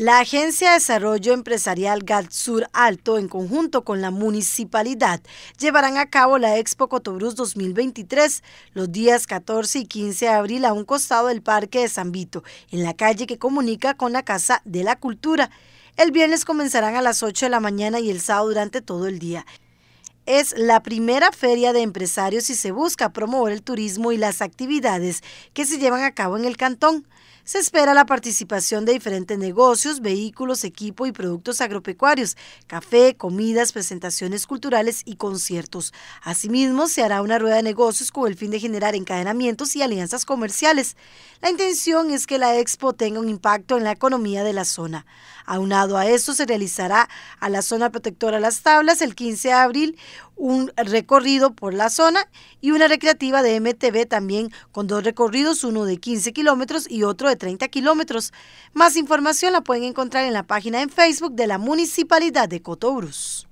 La Agencia de Desarrollo Empresarial Sur Alto, en conjunto con la municipalidad, llevarán a cabo la Expo Cotobruz 2023 los días 14 y 15 de abril a un costado del Parque de San Vito, en la calle que comunica con la Casa de la Cultura. El viernes comenzarán a las 8 de la mañana y el sábado durante todo el día es la primera feria de empresarios y se busca promover el turismo y las actividades que se llevan a cabo en el cantón. Se espera la participación de diferentes negocios, vehículos, equipo y productos agropecuarios, café, comidas, presentaciones culturales y conciertos. Asimismo, se hará una rueda de negocios con el fin de generar encadenamientos y alianzas comerciales. La intención es que la expo tenga un impacto en la economía de la zona. Aunado a esto, se realizará a la zona protectora Las Tablas el 15 de abril un recorrido por la zona y una recreativa de MTV también con dos recorridos, uno de 15 kilómetros y otro de 30 kilómetros. Más información la pueden encontrar en la página en Facebook de la Municipalidad de Cotobrus.